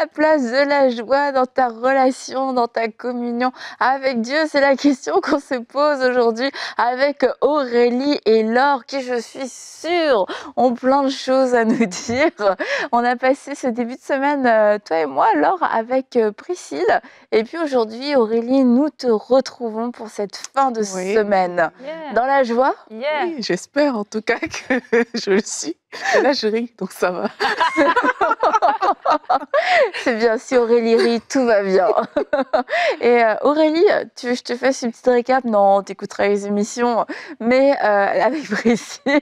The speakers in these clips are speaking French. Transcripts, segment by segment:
la place de la joie dans ta relation, dans ta communion avec Dieu C'est la question qu'on se pose aujourd'hui avec Aurélie et Laure qui, je suis sûre, ont plein de choses à nous dire. On a passé ce début de semaine, euh, toi et moi, Laure, avec euh, Priscille. Et puis aujourd'hui, Aurélie, nous te retrouvons pour cette fin de semaine. Dans la joie Oui, j'espère en tout cas que je le suis là, je ris, donc ça va. c'est bien, si Aurélie rit, tout va bien. Et euh, Aurélie, tu veux je te fasse une petite récap Non, t'écouteras les émissions, mais euh, avec Priscille,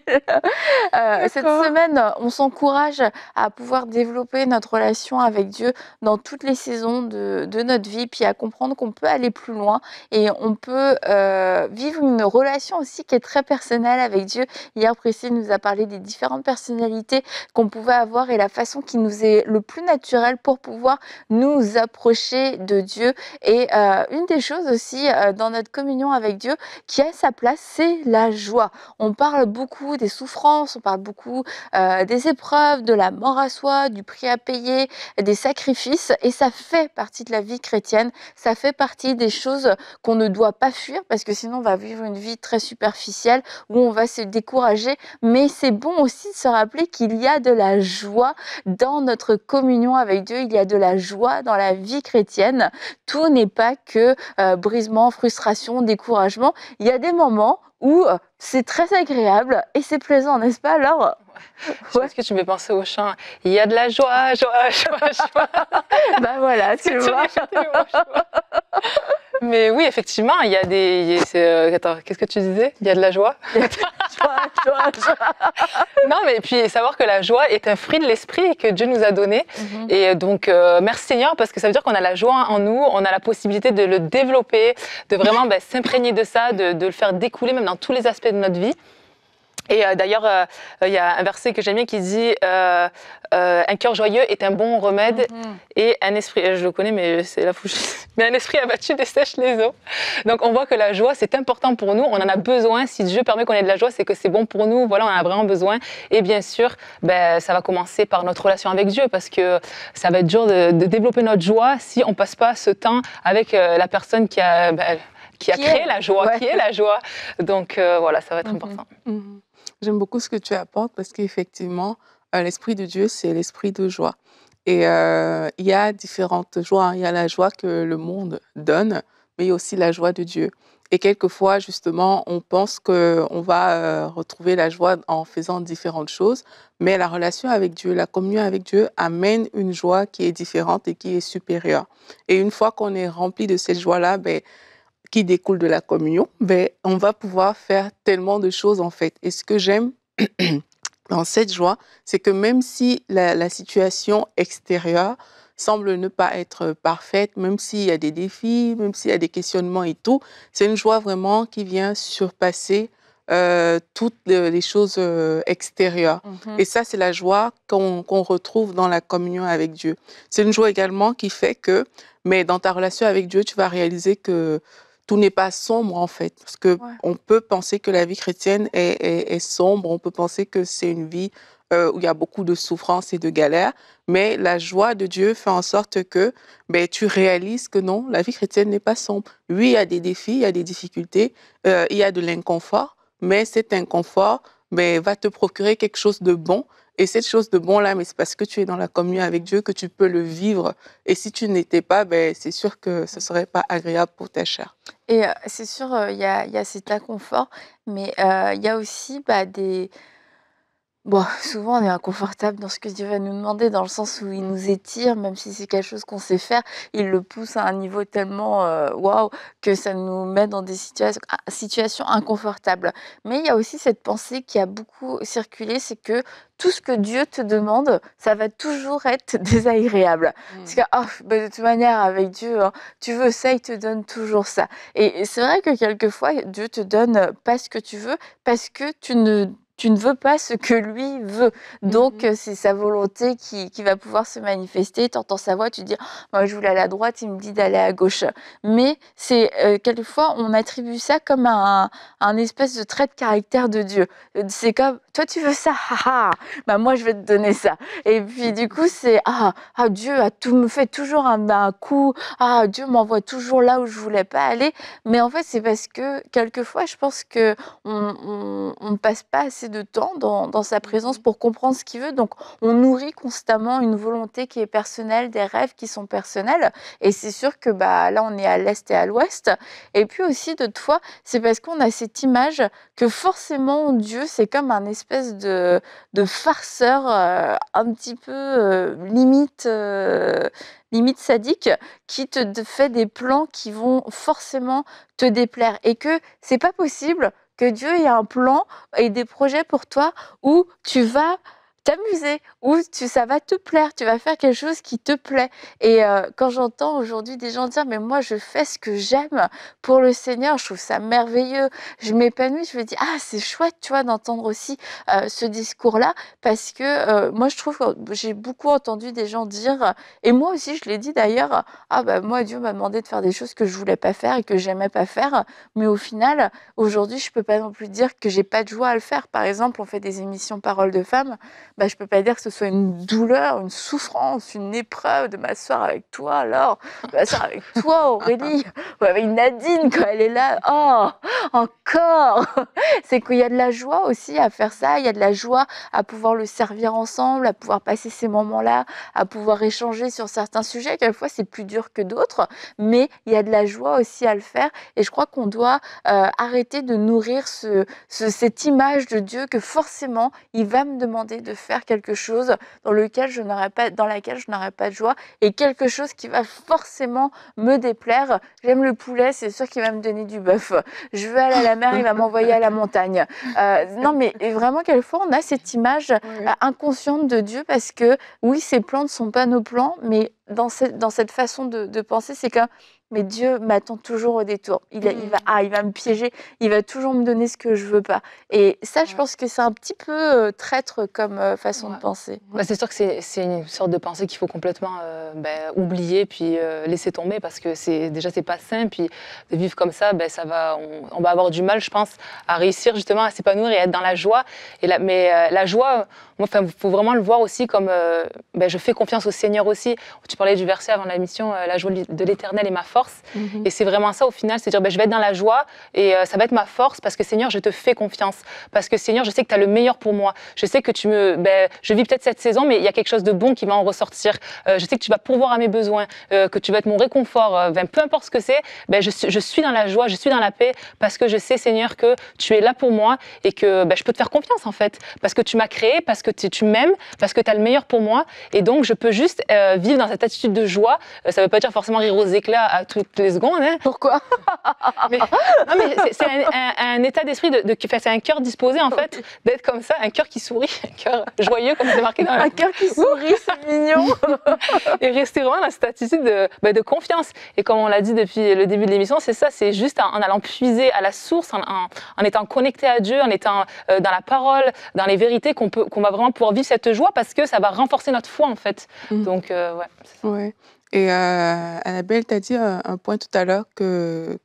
euh, cette semaine, on s'encourage à pouvoir développer notre relation avec Dieu dans toutes les saisons de, de notre vie, puis à comprendre qu'on peut aller plus loin et on peut vivre une relation aussi qui est très personnelle avec Dieu. Hier, Priscille nous a parlé des différentes personnes personnalité qu'on pouvait avoir et la façon qui nous est le plus naturelle pour pouvoir nous approcher de Dieu. Et euh, une des choses aussi euh, dans notre communion avec Dieu qui a sa place, c'est la joie. On parle beaucoup des souffrances, on parle beaucoup euh, des épreuves, de la mort à soi, du prix à payer, des sacrifices. Et ça fait partie de la vie chrétienne, ça fait partie des choses qu'on ne doit pas fuir parce que sinon on va vivre une vie très superficielle où on va se décourager. Mais c'est bon aussi de rappeler qu'il y a de la joie dans notre communion avec Dieu, il y a de la joie dans la vie chrétienne. Tout n'est pas que euh, brisement, frustration, découragement. Il y a des moments où euh, c'est très agréable et c'est plaisant, n'est-ce pas Alors, je que tu me fais penser au chant. Il y a de la joie, joie, joie, joie. ben voilà, tu vois. Mais oui, effectivement, il y a des. Euh, attends, qu'est-ce que tu disais Il y a de la joie. joie, joie. non, mais puis savoir que la joie est un fruit de l'esprit que Dieu nous a donné. Mhm. Et euh, donc, euh, merci Seigneur, parce que ça veut dire qu'on a la joie en nous, on a la possibilité de le développer, de vraiment ben, s'imprégner de ça, de le faire découler même dans tous les aspects de notre vie. Et euh, d'ailleurs, euh, il y a un verset que j'aime bien qui dit euh, Un cœur joyeux est un bon remède mm-hmm. et un esprit. Je le connais, mais c'est la fouche. Mais un esprit abattu dessèche les eaux. Donc on voit que la joie, c'est important pour nous. On en a besoin. Si Dieu permet qu'on ait de la joie, c'est que c'est bon pour nous. Voilà, on en a vraiment besoin. Et bien sûr, ben, ça va commencer par notre relation avec Dieu parce que ça va être dur de, développer notre joie si on passe pas ce temps avec la personne qui a. Ben, qui a créé la joie, qui est la joie. Donc voilà, ça va être mm-hmm. important. Mm-hmm. J'aime beaucoup ce que tu apportes parce qu'effectivement, euh, l'esprit de Dieu, c'est l'esprit de joie. Et euh, il y a différentes joies. Hein. Il y a la joie que le monde donne, mais il y a aussi la joie de Dieu. Et quelquefois, justement, on pense qu'on va euh, retrouver la joie en faisant différentes choses, mais la relation avec Dieu, la communion avec Dieu amène une joie qui est différente et qui est supérieure. Et une fois qu'on est rempli de cette joie-là, ben, qui découle de la communion, mais ben, on va pouvoir faire tellement de choses en fait. Et ce que j'aime dans cette joie, c'est que même si la, situation extérieure semble ne pas être parfaite, même s'il y a des défis, même s'il y a des questionnements et tout, c'est une joie vraiment qui vient surpasser euh, toutes les choses euh, extérieures. Mhm. Et ça, c'est la joie qu'on retrouve dans la communion avec Dieu. C'est une joie également qui fait que, mais dans ta relation avec Dieu, tu vas réaliser que tout n'est pas sombre en fait, parce que on peut penser que la vie chrétienne est, sombre, on peut penser que c'est une vie euh, où il y a beaucoup de souffrances et de galères, mais la joie de Dieu fait en sorte que ben, tu réalises que non, la vie chrétienne n'est pas sombre. Oui, il y a des défis, il y a des difficultés, euh, il y a de l'inconfort, mais cet inconfort ben, va te procurer quelque chose de bon et cette chose de bon-là, mais c'est parce que tu es dans la communion avec Dieu que tu peux le vivre. Et si tu n'étais pas, ben, c'est sûr que ce ne serait pas agréable pour ta chair. Et euh, c'est sûr, euh, il y, a, cet inconfort, mais euh, il y a aussi bah, des Bon, souvent on est inconfortable dans ce que Dieu va nous demander, dans le sens où il nous étire, même si c'est quelque chose qu'on sait faire, il le pousse à un niveau tellement euh, waouh que ça nous met dans des situations, inconfortables. Mais il y a aussi cette pensée qui a beaucoup circulé, c'est que tout ce que Dieu te demande, ça va toujours être désagréable. Mmh. Parce que oh, bah, de toute manière, avec Dieu, hein, tu veux ça, il te donne toujours ça. Et c'est vrai que quelquefois, Dieu te donne pas ce que tu veux parce que tu ne tu ne veux pas ce que lui veut. Mm-hmm. Donc, euh, c'est sa volonté qui, va pouvoir se manifester. Tu entends sa voix, tu dis, oh, moi je voulais aller à droite, il me dit d'aller à gauche. Mais c'est euh, quelquefois, on attribue ça comme un, un, espèce de trait de caractère de Dieu. C'est comme, toi, tu veux ça, bah, moi, je vais te donner ça. Et puis, du coup, c'est, ah, ah, Dieu tout, me fait toujours un, coup, ah, Dieu m'envoie toujours là où je voulais pas aller. Mais en fait, c'est parce que, quelquefois, je pense que on ne passe pas assez de temps dans, sa présence mhm. pour comprendre ce qu'il veut. Donc, on nourrit constamment une volonté qui est personnelle, des rêves qui sont personnels. Et c'est sûr que bah, là, on est à l'est et à l'ouest. Et puis aussi, de fois, c'est parce qu'on a cette image que forcément, Dieu, c'est comme un espèce de, de farceur euh, un petit peu euh, limite. Euh, limite sadique qui te fait des plans qui vont forcément te déplaire et que c'est pas possible que Dieu ait a un plan et des projets pour toi où tu vas t'amuser ou tu, ça va te plaire, tu vas faire quelque chose qui te plaît. Et euh, quand j'entends aujourd'hui des gens dire mais moi je fais ce que j'aime pour le Seigneur, je trouve ça merveilleux, je m'épanouis, je me dis ah c'est chouette tu vois d'entendre aussi euh, ce discours-là parce que euh, moi je trouve que j'ai beaucoup entendu des gens dire et moi aussi je l'ai dit d'ailleurs ah bah moi Dieu m'a demandé de faire des choses que je voulais pas faire et que j'aimais pas faire mais au final aujourd'hui je peux pas non plus dire que j'ai pas de joie à le faire. Par exemple on fait des émissions Paroles de femmes bah, je ne peux pas dire que ce soit une douleur, une souffrance, une épreuve de m'asseoir avec toi, alors, m'asseoir avec toi, Aurélie, ou avec Nadine quand elle est là. Oh, encore C'est qu'il y a de la joie aussi à faire ça, il y a de la joie à pouvoir le servir ensemble, à pouvoir passer ces moments-là, à pouvoir échanger sur certains sujets. Quelquefois, c'est plus dur que d'autres, mais il y a de la joie aussi à le faire. Et je crois qu'on doit euh, arrêter de nourrir ce, cette image de Dieu que forcément, il va me demander de faire faire quelque chose dans lequel je n'aurais pas, dans laquelle je n'aurais pas de joie et quelque chose qui va forcément me déplaire. J'aime le poulet, c'est sûr qu'il va me donner du bœuf. Je veux aller à la mer, il va m'envoyer à la montagne. Euh, non, mais vraiment, quelquefois, on a cette image euh, inconsciente de Dieu parce que oui, ces plans ne sont pas nos plans, mais dans cette, dans cette façon de, de penser, c'est comme mais Dieu m'attend toujours au détour. Il, va, mm. ah, il va me piéger, il va toujours me donner ce que je veux pas. Et ça, je pense que c'est un petit peu euh, traître comme euh, façon de penser. Bah, c'est sûr que c'est une sorte de pensée qu'il faut complètement euh, bah, oublier puis laisser tomber parce que c'est déjà c'est pas sain. Puis de vivre comme ça, bah, ça va, on, va avoir du mal, je pense, à réussir justement à s'épanouir et à être dans la joie. Et mais la joie, il faut vraiment le voir aussi comme je fais confiance au Seigneur aussi. Tu parlais du verset avant la mission, la joie de l'Éternel est ma force. Mhm. Et c'est vraiment ça au final, c'est dire ben, je vais être dans la joie et euh, ça va être ma force parce que Seigneur, je te fais confiance. Parce que Seigneur, je sais que tu as le meilleur pour moi. Je sais que tu me. Ben, je vis peut-être cette saison, mais il y a quelque chose de bon qui va en ressortir. Euh, je sais que tu vas pourvoir à mes besoins, euh, que tu vas être mon réconfort. Ben, peu importe ce que c'est, ben, je, je, suis dans la joie, je suis dans la paix parce que je sais, Seigneur, que tu es là pour moi et que ben, je peux te faire confiance en fait. Parce que tu m'as créé, parce que tu, tu m'aimes, parce que tu as le meilleur pour moi. Et donc, je peux juste vivre dans cette attitude de joie. ça ne veut pas dire forcément rire aux éclats à tout toutes les secondes. Hein. Pourquoi c'est un, état d'esprit, de, de c'est un cœur disposé, en fait, d'être comme ça, un cœur qui sourit, un cœur joyeux, comme c'est marqué dans Un cœur qui sourit, c'est mignon Et rester vraiment dans cette attitude de, confiance. Et comme on l'a dit depuis le début de l'émission, c'est ça, c'est juste en, allant puiser à la source, en, étant connecté à Dieu, en étant euh, dans la parole, dans les vérités, qu'on qu'on va vraiment pouvoir vivre cette joie parce que ça va renforcer notre foi, en fait. Mmh. Donc, euh, ouais. Ça. ouais. Et euh, Annabelle, as dit un, point tout à l'heure que,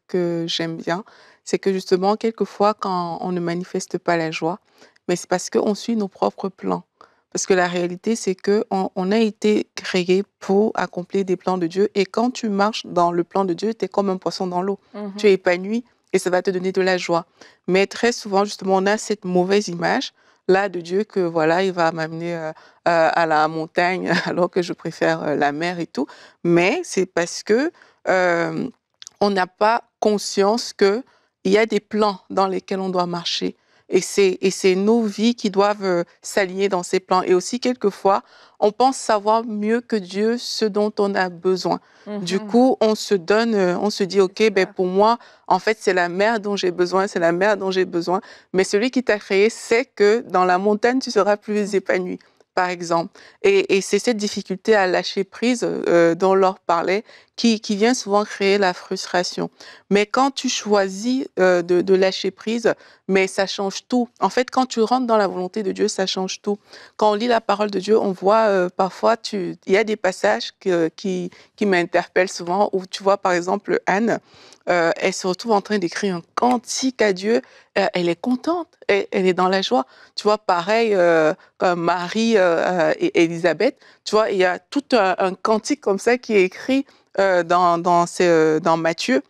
j'aime bien, c'est que justement, quelquefois, quand on ne manifeste pas la joie, mais c'est parce qu'on suit nos propres plans. Parce que la réalité, c'est que on, a été créé pour accomplir des plans de Dieu. Et quand tu marches dans le plan de Dieu, tu es comme un poisson dans l'eau. Mhm. Tu es épanoui et ça va te donner de la joie. Mais très souvent, justement, on a cette mauvaise image là de Dieu que voilà, il va m'amener euh, euh, à la montagne alors que je préfère euh, la mer et tout. Mais c'est parce que on n'a pas conscience qu'il y a des plans dans lesquels on doit marcher. Et c'est, et c'est nos vies qui doivent euh, s'aligner dans ces plans. Et aussi, quelquefois, on pense savoir mieux que Dieu ce dont on a besoin. Du mmh coup, on se donne, euh, on se dit, OK, ben, pour moi, en fait, c'est la mer dont j'ai besoin, c'est la mer dont j'ai besoin. Mais celui qui t'a créé sait que dans la montagne, tu seras plus mmh. épanoui par exemple. Et, c'est cette difficulté à lâcher prise euh, dont Laure parlait qui, vient souvent créer la frustration. Mais quand tu choisis euh, de, lâcher prise, mais ça change tout. En fait, quand tu rentres dans la volonté de Dieu, ça change tout. Quand on lit la parole de Dieu, on voit euh, parfois, il y a des passages qui, m'interpellent souvent, où tu vois par exemple Anne, euh, elle se retrouve en train d'écrire un cantique à Dieu. elle est contente, elle, elle, est dans la joie. Tu vois, pareil, Marie et Élisabeth, tu vois, il y a tout un, cantique comme ça qui est écrit euh, dans, dans, euh, Matthieu,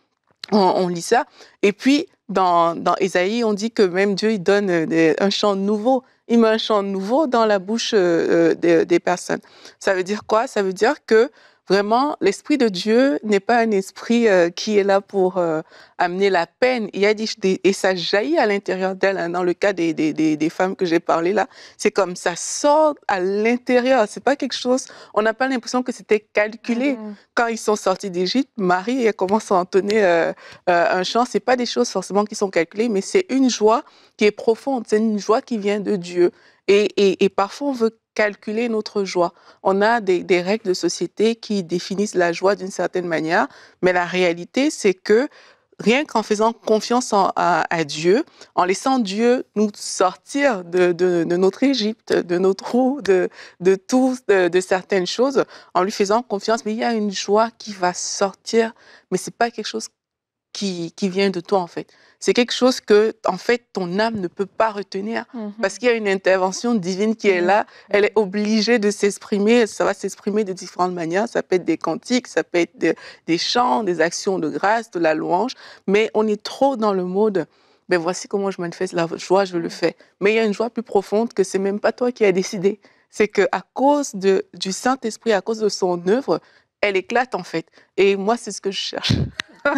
on, lit ça. Et puis, dans, dans on dit que même Dieu, il donne euh, un chant nouveau. Il met un chant nouveau dans la bouche des, personnes. Ça veut dire quoi Ça veut dire que Vraiment, l'Esprit de Dieu n'est pas un esprit euh, qui est là pour euh, amener la peine. Il a des, et ça jaillit à l'intérieur d'elle. Hein, dans le cas des, des femmes que j'ai parlé là, c'est comme ça sort à l'intérieur. C'est pas quelque chose. On n'a pas l'impression que c'était calculé. Mm-hmm. Quand ils sont sortis d'Égypte, Marie elle commence à entonner euh, un chant. C'est pas des choses forcément qui sont calculées, mais c'est une joie qui est profonde. C'est une joie qui vient de Dieu. Et, et, et, parfois, on veut calculer notre joie. On a des, règles de société qui définissent la joie d'une certaine manière, mais la réalité, c'est que rien qu'en faisant confiance à, Dieu, en laissant Dieu nous sortir de, notre Égypte, de nos trous, de, de tout, de, de, certaines choses, en lui faisant confiance, mais il y a une joie qui va sortir, mais c'est pas quelque chose qui, vient de toi, en fait. C'est quelque chose que, en fait, ton âme ne peut pas retenir mhm. parce qu'il y a une intervention divine qui est mhm. là. Elle est obligée de s'exprimer. Ça va s'exprimer de différentes manières. Ça peut être des cantiques, ça peut être des chants, des actions de grâce, de la louange. Mais on est trop dans le mode ben voici comment je manifeste la joie, je le mhm. fais. Mais il y a une joie plus profonde que c'est même pas toi qui as décidé. C'est que à cause de, du Saint-Esprit, à cause de son œuvre, elle éclate en fait. Et moi, c'est ce que je cherche.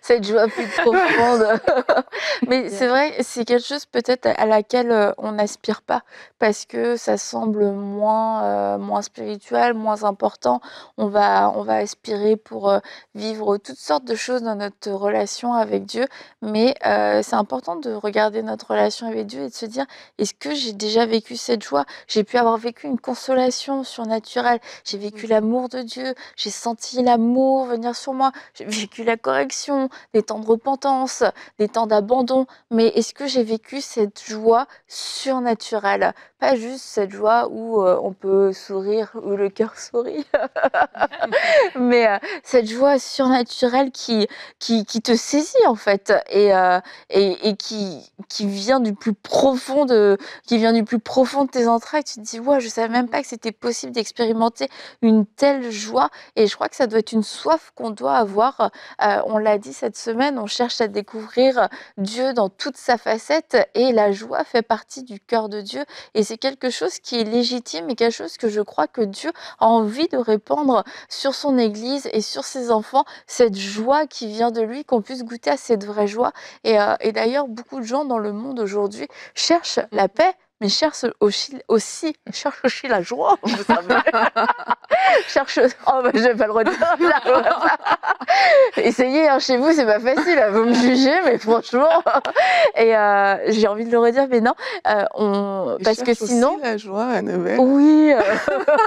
Cette joie plus profonde. Mais c'est vrai, c'est quelque chose peut-être à laquelle euh, on n'aspire pas parce que ça semble moins, euh, moins spirituel, moins important. On va, on va aspirer pour euh, vivre toutes sortes de choses dans notre relation avec Dieu. Mais c'est important de regarder notre relation avec Dieu et de se dire est-ce que j'ai déjà vécu cette joie J'ai pu avoir vécu une consolation surnaturelle. J'ai vécu l'amour de Dieu. J'ai senti l'amour venir sur moi, j'ai vécu la correction, des temps de repentance, des temps d'abandon, mais est-ce que j'ai vécu cette joie surnaturelle pas juste cette joie où euh, on peut sourire, où le cœur sourit, mais euh, cette joie surnaturelle qui, qui, te saisit en fait euh, et, et, qui, qui vient du plus profond de, qui vient du plus profond de tes entrailles. Tu te dis, ouais, je savais même pas que c'était possible d'expérimenter une telle joie et je crois que ça doit être une soif qu'on doit avoir. on l'a dit cette semaine, on cherche à découvrir Dieu dans toute sa facette et la joie fait partie du cœur de Dieu et c'est quelque chose qui est légitime et quelque chose que je crois que Dieu a envie de répandre sur son Église et sur ses enfants, cette joie qui vient de lui, qu'on puisse goûter à cette vraie joie. Et, euh, et d'ailleurs, beaucoup de gens dans le monde aujourd'hui cherchent la mhm. paix mais cherche aussi, cherche aussi la joie, vous savez. cherche, oh, je je vais pas le redire. Essayez hein, chez vous, c'est pas facile, hein, vous me jugez, mais franchement. Et euh, j'ai envie de le redire, mais non, euh, on, parce que sinon. Aussi la joie, Annabelle. Oui.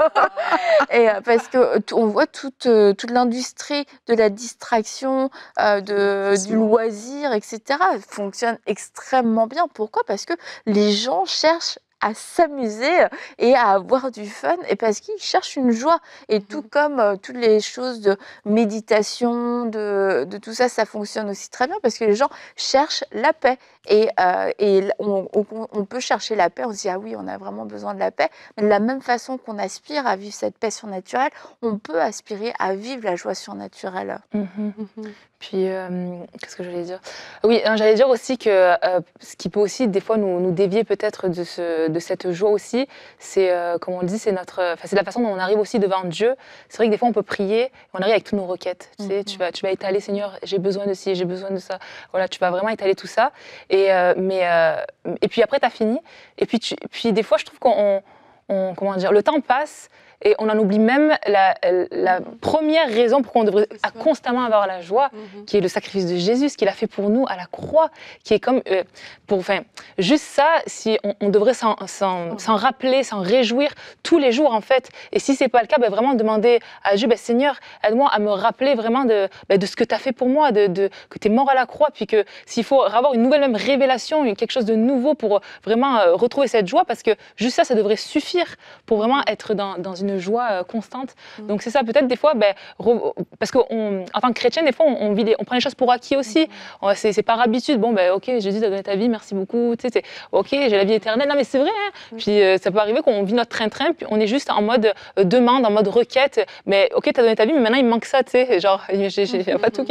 et euh, parce que on voit toute toute l'industrie de la distraction, de du loisir, etc. fonctionne extrêmement bien. Pourquoi Parce que les gens cherchent à s'amuser euh, et à avoir du fun et parce qu'ils cherchent une joie. Et mmh tout comme euh, toutes les choses de méditation, de, de, tout ça, ça fonctionne aussi très bien parce que les gens cherchent la paix. Et, euh, et on, peut chercher la paix, on se dit, ah oui, on a vraiment besoin de la paix. Mais de la même façon qu'on aspire à vivre cette paix surnaturelle, on peut aspirer à vivre la joie surnaturelle. Mmh mmh puis, euh, qu'est-ce que je voulais dire Oui, hein, j'allais dire aussi que euh, ce qui peut aussi, des fois, nous, nous dévier peut-être de, ce, de cette joie aussi, c'est, euh, comme on dit, c'est notre, c'est la façon dont on arrive aussi devant Dieu. C'est vrai que des fois, on peut prier, on arrive avec toutes nos requêtes. Tu, sais, tu mhm. vas, tu vas étaler, Seigneur, j'ai besoin de ci, j'ai besoin de ça. Voilà, tu vas vraiment étaler tout ça. Et, mais, et puis après, tu as fini. Et puis, tu, puis, des fois, je trouve qu'on, comment dire, le temps passe. Et on en oublie même la, première raison pour qu'on devrait constamment avoir la joie, mhm. qui est le sacrifice de Jésus, ce qu'il a fait pour nous à la croix, qui est comme, euh, pour, enfin, juste ça, si on, devrait mhm. s'en rappeler, s'en réjouir tous les jours en fait. Et si c'est pas le cas, ben, vraiment demander à Dieu, ben, Seigneur, aide-moi à me rappeler vraiment de, ben, de ce que tu as fait pour moi, de, que tu es mort à la croix, puis que s'il faut avoir une nouvelle même révélation, quelque chose de nouveau pour vraiment euh, retrouver cette joie, parce que juste ça, ça devrait suffire pour vraiment être dans, dans une une joie euh, constante. Mm. Donc c'est ça, peut-être des fois, ben, parce qu'en tant que chrétienne, des fois, on, vit on prend les choses pour acquis aussi. Mm. C'est par habitude. Bon, ben, ok, Jésus t'a donné ta vie, merci beaucoup. Tu sais, ok, j'ai la vie éternelle. Non, mais c'est vrai. Hein. Mm. Puis euh, ça peut arriver qu'on vit notre train-train, puis on est juste en mode euh, demande, en mode requête. Mais ok, t'as donné ta vie, mais maintenant il manque ça, tu sais. Genre, j'ai pas tout.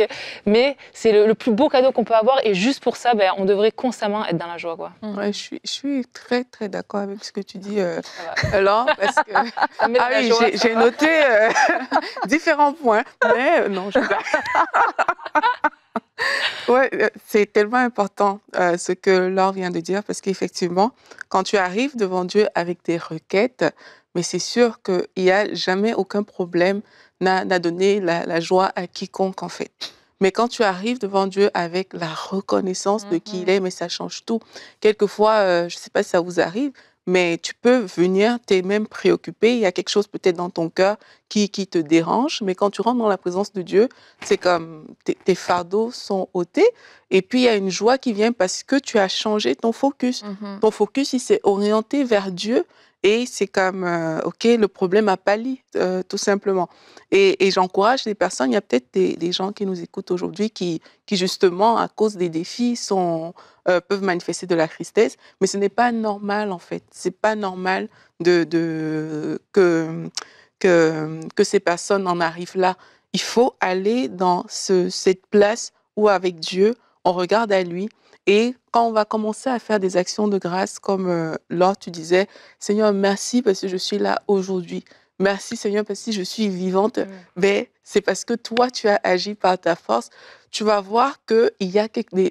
Mais c'est le, plus beau cadeau qu'on peut avoir, et juste pour ça, ben, on devrait constamment être dans la joie, quoi. je suis, je suis très très d'accord avec ce que tu dis, euh, parce que Ah oui, j'ai noté euh, différents points, mais euh, non, je Ouais, euh, c'est tellement important ce que Laure vient de dire parce qu'effectivement, quand tu arrives devant Dieu avec des requêtes, mais c'est sûr qu'il n'y a jamais aucun problème n'a donné la, la, joie à quiconque en fait. Mais quand tu arrives devant Dieu avec la reconnaissance de qui il mm-hmm. est, mais ça change tout. Quelquefois, je ne sais pas si ça vous arrive, mais tu peux venir, t'es même préoccupé, il y a quelque chose peut-être dans ton cœur qui, qui te dérange, mais quand tu rentres dans la présence de Dieu, c'est comme tes, fardeaux sont ôtés, et puis il y a une joie qui vient parce que tu as changé ton focus. Mmh ton focus, il s'est orienté vers Dieu, et c'est comme, euh, OK, le problème a pâli, euh, tout simplement. Et, j'encourage les personnes, il y a peut-être des, gens qui nous écoutent aujourd'hui qui, justement, à cause des défis, sont, euh, peuvent manifester de la tristesse, mais ce n'est pas normal, en fait. n'est pas normal de, que, que, ces personnes en arrivent là. Il faut aller dans cette place où, avec Dieu, on regarde à lui et quand on va commencer à faire des actions de grâce, comme euh, Laure, tu disais, Seigneur, merci parce que je suis là aujourd'hui. Merci Seigneur parce que si je suis vivante, Mais mm. ben, c'est parce que toi, tu as agi par ta force. Tu vas voir que il a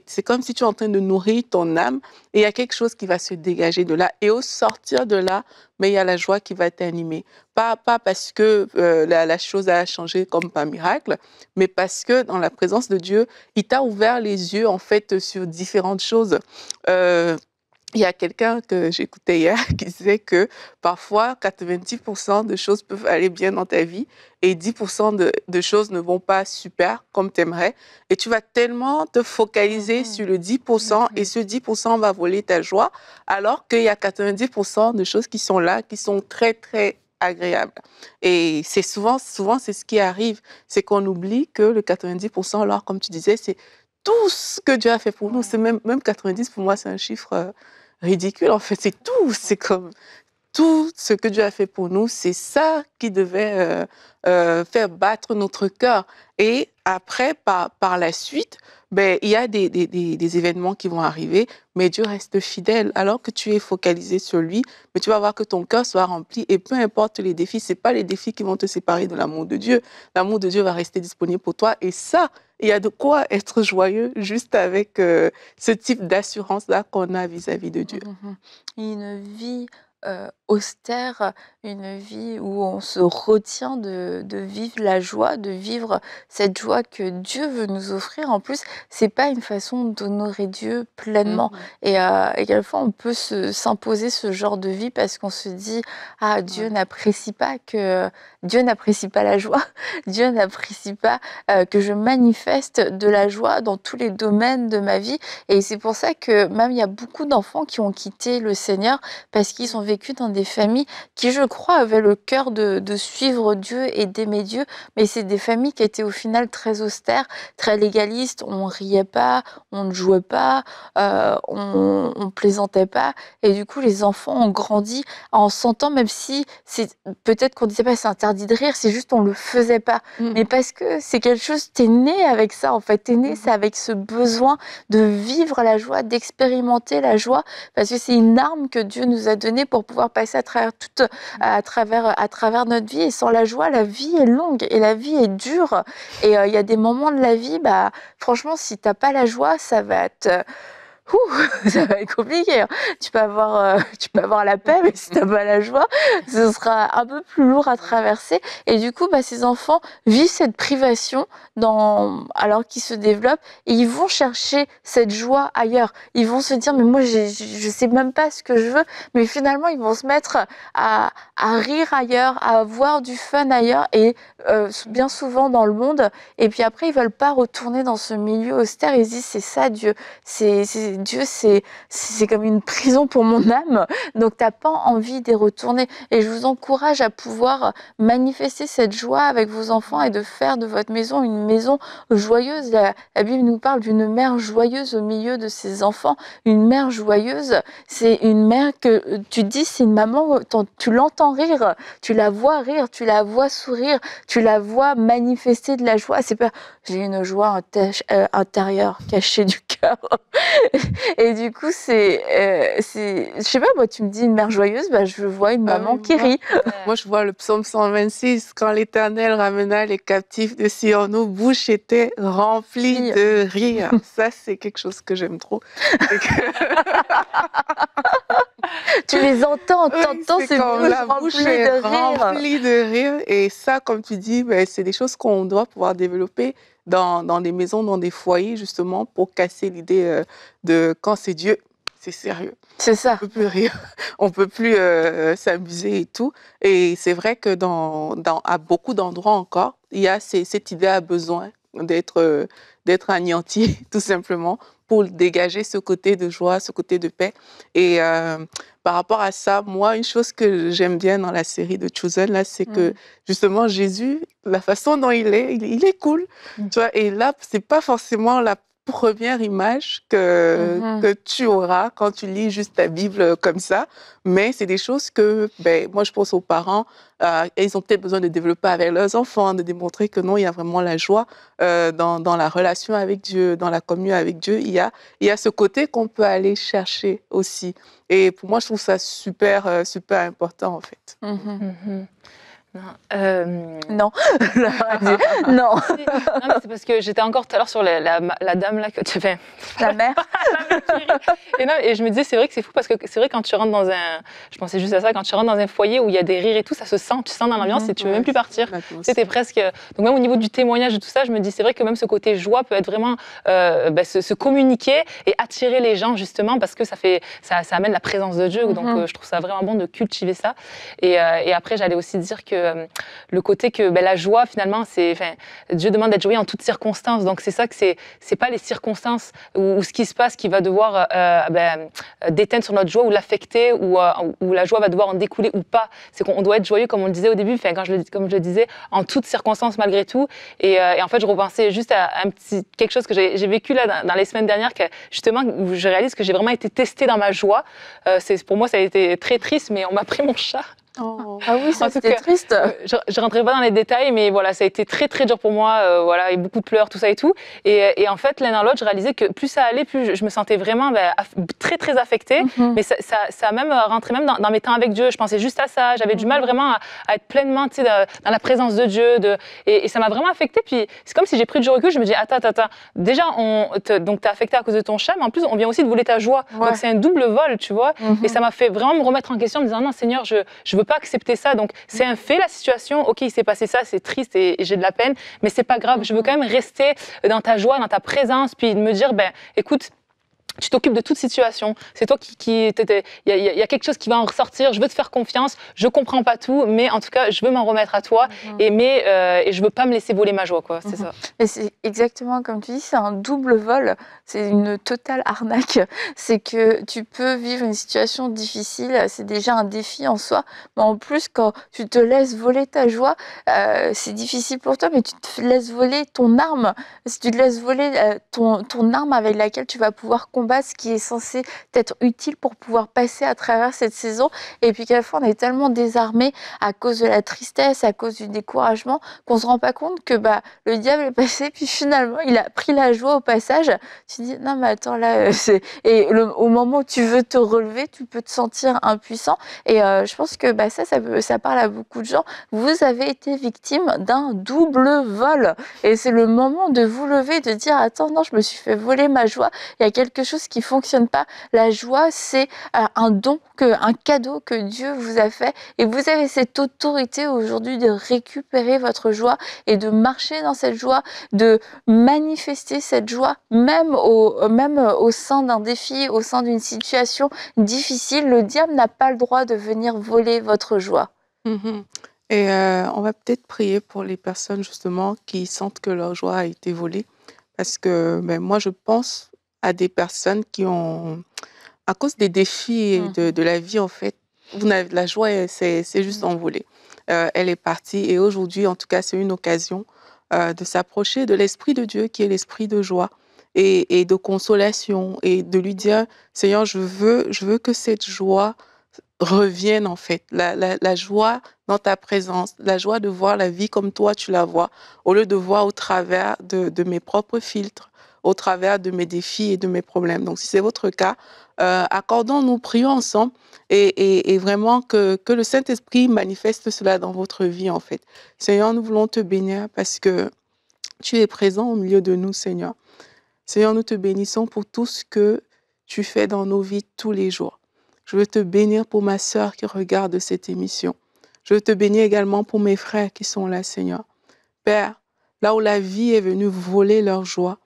c'est comme si tu es en train de nourrir ton âme et il y a quelque chose qui va se dégager de là. Et au sortir de là, mais ben, il y a la joie qui va t'animer. Pas, pas parce que euh, la, chose a changé comme par miracle, mais parce que dans la présence de Dieu, il t'a ouvert les yeux en fait sur différentes choses. Euh, il y a quelqu'un que j'écoutais hier qui disait que parfois 90% de choses peuvent aller bien dans ta vie et 10% de, choses ne vont pas super comme tu aimerais. Et tu vas tellement te focaliser mmh. sur le 10% et mmh. ce 10% va voler ta joie alors qu'il y a 90% de choses qui sont là, qui sont très très agréables. Et c'est souvent, souvent, c'est ce qui arrive, c'est qu'on oublie que le 90%, alors comme tu disais, c'est tout ce que Dieu a fait pour nous. C'est même, même 90 pour moi, c'est un chiffre euh, ridicule. En fait, c'est tout. C'est comme tout ce que Dieu a fait pour nous, c'est ça qui devait euh, euh, faire battre notre cœur. Et après, par, par la suite, ben, il y a des, événements qui vont arriver, mais Dieu reste fidèle. Alors que tu es focalisé sur lui, mais tu vas voir que ton cœur soit rempli. Et peu importe les défis, ce pas les défis qui vont te séparer de l'amour de Dieu. L'amour de Dieu va rester disponible pour toi. Et ça, il y a de quoi être joyeux juste avec euh, ce type d'assurance-là qu'on a vis-à-vis -vis de Dieu. Une mmh, mmh, mmh. vie euh, austère, une vie où on se retient de, vivre la joie, de vivre cette joie que Dieu veut nous offrir. En plus, c'est pas une façon d'honorer Dieu mmh pleinement. Euh, et, quelquefois, on peut s'imposer ce genre de vie parce qu'on se dit ah Dieu n'apprécie pas que Dieu n'apprécie pas la joie, Dieu n'apprécie pas euh, que je manifeste de la joie dans tous les domaines de ma vie. Et c'est pour ça que même il y a beaucoup d'enfants qui ont quitté le Seigneur parce qu'ils ont vécu vécu dans des familles qui, je crois, avaient le cœur de, suivre Dieu et d'aimer Dieu, mais c'est des familles qui étaient au final très austères, très légalistes. On riait pas, on ne jouait pas, euh, on, plaisantait pas. Et du coup, les enfants ont grandi en sentant, même si c'est peut-être qu'on disait pas c'est interdit de rire, c'est juste on le faisait pas. Mm. Mais parce que c'est quelque chose, t'es né avec ça en fait, t'es né mm. c'est avec ce besoin de vivre la joie, d'expérimenter la joie, parce que c'est une arme que Dieu nous a donnée pour pour pouvoir passer à travers, toute, à travers, à travers notre vie. Et sans la joie, la vie est longue et la vie est dure. Et euh, il y a des moments de la vie, bah, franchement, si t'as pas la joie, ça va être ouh, ça va être compliqué. Hein. Tu peux avoir, euh, tu peux avoir la paix, mais si t'as pas la joie, ce sera un peu plus lourd à traverser. Et du coup, bah, ces enfants vivent cette privation dans, alors qu'ils se développent et ils vont chercher cette joie ailleurs. Ils vont se dire, mais moi, je sais même pas ce que je veux, mais finalement, ils vont se mettre à, rire ailleurs, à avoir du fun ailleurs et euh, bien souvent dans le monde. Et puis après, ils veulent pas retourner dans ce milieu austère. Ils disent, c'est ça Dieu, c'est Dieu, c'est comme une prison pour mon âme. Donc, tu n'as pas envie d'y retourner. Et je vous encourage à pouvoir manifester cette joie avec vos enfants et de faire de votre maison une maison joyeuse. La, Bible nous parle d'une mère joyeuse au milieu de ses enfants. Une mère joyeuse, c'est une mère que tu dis, c'est une maman, tu l'entends rire, tu la vois rire, tu la vois sourire, tu la vois manifester de la joie. C'est pas, j'ai une joie euh, intérieure cachée du cœur. et du coup, euh, c'est, je sais pas, moi, tu me dis une mère joyeuse, bah, je vois une ah maman qui rit. Moi, je vois le psaume 126, quand l'Éternel ramena les captifs de Sion, nos bouches étaient remplies de rire. Ça, c'est quelque chose que j'aime trop. tu les entends, t'entends ces bouches remplis de rire. de rire. Et ça, comme tu dis, ben, c'est des choses qu'on doit pouvoir développer dans, dans des maisons, dans des foyers, justement, pour casser l'idée euh, de quand c'est Dieu, c'est sérieux. C'est ça. On peut plus rire, on peut plus euh, s'amuser et tout. Et c'est vrai que dans, à beaucoup d'endroits encore, il y a cette idée à besoin d'être euh, d'être anéanti, tout simplement, pour dégager ce côté de joie, ce côté de paix. Et euh, par rapport à ça, moi, une chose que j'aime bien dans la série de Chosen, là, c'est que mm. justement Jésus, la façon dont il est, il, est cool. Mm. Tu vois, et là, c'est pas forcément la première image que, mm-hmm. que tu auras quand tu lis juste ta Bible euh, comme ça. Mais c'est des choses que, ben, moi, je pense aux parents, euh, ils ont peut-être besoin de développer avec leurs enfants, de démontrer que non, il y a vraiment la joie euh, dans, dans, la relation avec Dieu, dans la communion avec Dieu. Il y a, il y a ce côté qu'on peut aller chercher aussi. Et pour moi, je trouve ça super, super important, en fait. Mm-hmm. Mm-hmm. Euh, non. non. c'est parce que j'étais encore tout à l'heure sur la, dame là que tu fais. La mère. et, et je me disais, c'est vrai que c'est fou parce que c'est vrai quand tu rentres dans un. Je pensais juste à ça, quand tu rentres dans un foyer où il y a des rires et tout, ça se sent, tu sens dans l'ambiance mhm. et tu ne veux même plus partir. C'était presque. Donc, même au niveau du témoignage et tout ça, je me dis, c'est vrai que même ce côté joie peut être vraiment euh, ben, se, communiquer et attirer les gens justement parce que ça, fait, ça, amène la présence de Dieu. Mhm. Donc, euh, je trouve ça vraiment bon de cultiver ça. et après, j'allais aussi dire que. Euh, le côté que ben, la joie, finalement, c'est. Dieu demande d'être joyeux en toutes circonstances. Donc, c'est ça que c'est. C'est pas les circonstances ou, ce qui se passe qui va devoir euh, ben, déteindre sur notre joie ou l'affecter euh, ou, la joie va devoir en découler ou pas. C'est qu'on doit être joyeux, comme on le disait au début, quand je le, comme je le disais, en toutes circonstances malgré tout. Et, en fait, je repensais juste à, un quelque chose que j'ai vécu là dans, les semaines dernières, que, justement, où je réalise que j'ai vraiment été testé dans ma joie. c'est pour moi, ça a été très triste, mais on m'a pris mon chat. Oh. Ah oui, ah, c'était triste. Euh, je, je rentrerai pas dans les détails, mais voilà, ça a été très très dur pour moi, euh, voilà, et beaucoup de pleurs, tout ça et tout. Euh, et, en fait, l'un dans l'autre, je réalisais que plus ça allait, plus je, me sentais vraiment ben, très très affectée. Mm-hmm. Mais ça, a même rentré même dans, mes temps avec Dieu. Je pensais juste à ça. J'avais du mal mm-hmm. vraiment à, être pleinement, dans la présence de Dieu. De, et, ça m'a vraiment affectée. Puis c'est comme si j'ai pris du recul. Je me dis, attends, attends, attends. Déjà, on, te, donc t'es affecté à cause de ton chat, mais en plus, on vient aussi de voler ta joie. c'est un double vol, tu vois. Mm-hmm. Et ça m'a fait vraiment me remettre en question, en me disant, non, Seigneur, je, je veux pas accepter ça. Donc c'est un fait la situation. Ok, il s'est passé ça, c'est triste et, j'ai de la peine, mais c'est pas grave. Je veux quand même rester dans ta joie, dans ta présence, puis de me dire ben écoute, tu t'occupes de toute situation. C'est toi qui, Il y, a quelque chose qui va en ressortir. Je veux te faire confiance. Je comprends pas tout, mais en tout cas, je veux m'en remettre à toi. Mhm. Et mais euh, et je veux pas me laisser voler ma joie, quoi. C'est mhm. ça. Et c'est exactement comme tu dis. C'est un double vol. C'est une totale arnaque. C'est que tu peux vivre une situation difficile. C'est déjà un défi en soi, mais en plus quand tu te laisses voler ta joie, euh, c'est difficile pour toi, mais tu te laisses voler ton arme. Si tu te laisses voler euh, ton ton arme avec laquelle tu vas pouvoir combattre ce qui est censé être utile pour pouvoir passer à travers cette saison. Et puis qu'à fois on est tellement désarmé à cause de la tristesse, à cause du découragement, qu'on se rend pas compte que bah, le diable est passé, puis finalement, il a pris la joie au passage. Tu dis, non, mais attends, là, euh, c'est. Et au moment où tu veux te relever, tu peux te sentir impuissant. Et euh, je pense que bah, ça, ça, ça parle à beaucoup de gens. Vous avez été victime d'un double vol. Et c'est le moment de vous lever, de dire, attends, non, je me suis fait voler ma joie. Il y a quelque chose ce qui fonctionne pas. La joie, c'est euh, un don, que, un cadeau que Dieu vous a fait. Et vous avez cette autorité aujourd'hui de récupérer votre joie et de marcher dans cette joie, de manifester cette joie, même au, même au sein d'un défi, au sein d'une situation difficile. Le diable n'a pas le droit de venir voler votre joie. Mhm. Et euh, on va peut-être prier pour les personnes justement qui sentent que leur joie a été volée. Parce que ben, moi, je pense à des personnes qui ont, à cause des défis mmh. de, la vie, en fait, vous la joie, c'est juste mmh. envolée. Euh, elle est partie et aujourd'hui, en tout cas, c'est une occasion euh, de s'approcher de l'Esprit de Dieu qui est l'Esprit de joie. Et, de consolation et de lui dire Seigneur, je veux, je veux que cette joie revienne en fait, la, la, la, joie dans ta présence, la joie de voir la vie comme toi tu la vois, au lieu de voir au travers de, de mes propres filtres, au travers de mes défis et de mes problèmes. Donc, si c'est votre cas, euh, accordons-nous, prions ensemble et, vraiment que, que le Saint-Esprit manifeste cela dans votre vie, en fait. Seigneur, nous voulons te bénir parce que tu es présent au milieu de nous, Seigneur. Seigneur, nous te bénissons pour tout ce que tu fais dans nos vies tous les jours. Je veux te bénir pour ma sœur qui regarde cette émission. Je veux te bénir également pour mes frères qui sont là, Seigneur. Père, là où la vie est venue voler leur joie,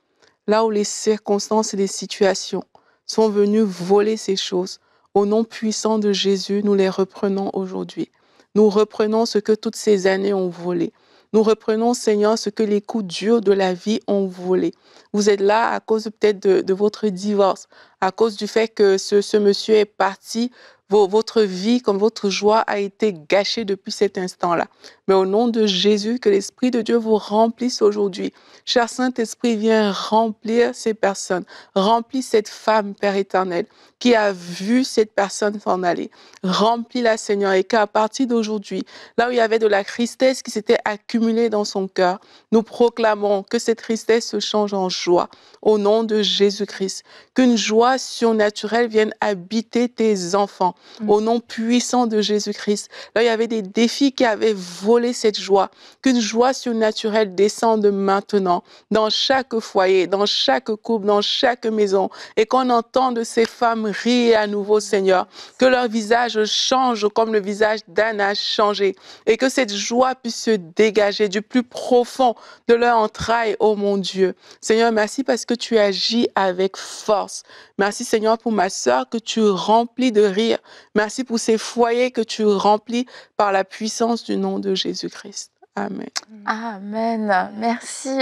là où les circonstances et les situations sont venues voler ces choses, au nom puissant de Jésus, nous les reprenons aujourd'hui. Nous reprenons ce que toutes ces années ont volé. Nous reprenons, Seigneur, ce que les coups durs de la vie ont volé. Vous êtes là à cause peut-être de, votre divorce, à cause du fait que ce monsieur est parti votre vie, comme votre joie a été gâchée depuis cet instant-là. Mais au nom de Jésus, que l'Esprit de Dieu vous remplisse aujourd'hui. Cher Saint-Esprit, viens remplir ces personnes, remplis cette femme, Père éternel, qui a vu cette personne s'en aller. Remplis-la, Seigneur, et qu'à partir d'aujourd'hui, là où il y avait de la tristesse qui s'était accumulée dans son cœur, nous proclamons que cette tristesse se change en joie, au nom de Jésus-Christ. Qu'une joie surnaturelle vienne habiter tes enfants Mm. au nom puissant de Jésus-Christ. Là, il y avait des défis qui avaient volé cette joie. Qu'une joie surnaturelle descende maintenant dans chaque foyer, dans chaque couple, dans chaque maison, et qu'on entende ces femmes rire à nouveau, Seigneur. Que leur visage change comme le visage d'Anna a changé, et que cette joie puisse se dégager du plus profond de leur entrailles, oh mon Dieu. Seigneur, merci parce que tu agis avec force. Merci Seigneur pour ma sœur que tu remplis de rire. Merci pour ces foyers que tu remplis par la puissance du nom de Jésus-Christ. Amen. Amen. Merci.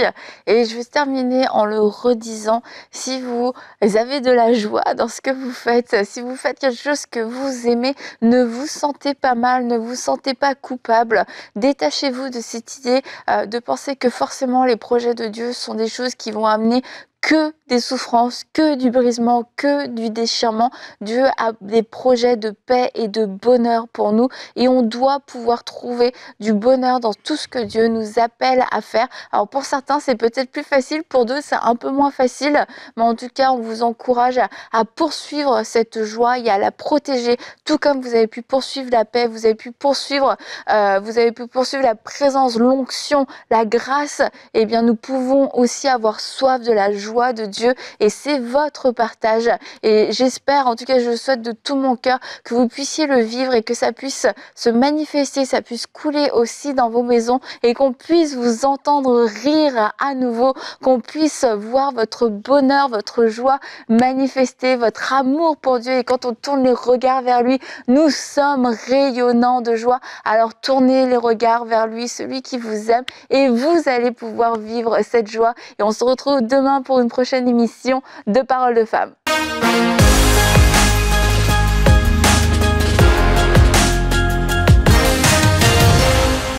Et je vais terminer en le redisant. Si vous avez de la joie dans ce que vous faites, si vous faites quelque chose que vous aimez, ne vous sentez pas mal, ne vous sentez pas coupable. Détachez-vous de cette idée euh, de penser que forcément les projets de Dieu sont des choses qui vont amener que des souffrances, que du brisement, que du déchirement. Dieu a des projets de paix et de bonheur pour nous et on doit pouvoir trouver du bonheur dans tout ce que Dieu nous appelle à faire. Alors pour certains, c'est peut-être plus facile, pour d'autres, c'est un peu moins facile, mais en tout cas, on vous encourage à, poursuivre cette joie et à la protéger, tout comme vous avez pu poursuivre la paix, vous avez pu poursuivre, euh, vous avez pu poursuivre la présence, l'onction, la grâce. Eh bien, nous pouvons aussi avoir soif de la joie de Dieu et c'est votre partage. Et j'espère, en tout cas, je souhaite de tout mon cœur que vous puissiez le vivre et que ça puisse se manifester, ça puisse couler aussi dans vos maisons et qu'on puisse vous entendre rire à nouveau, qu'on puisse voir votre bonheur, votre joie manifester, votre amour pour Dieu. Et quand on tourne les regards vers lui, nous sommes rayonnants de joie. Alors tournez les regards vers lui, celui qui vous aime, et vous allez pouvoir vivre cette joie. Et on se retrouve demain pour une prochaine émission de Parole de femmes.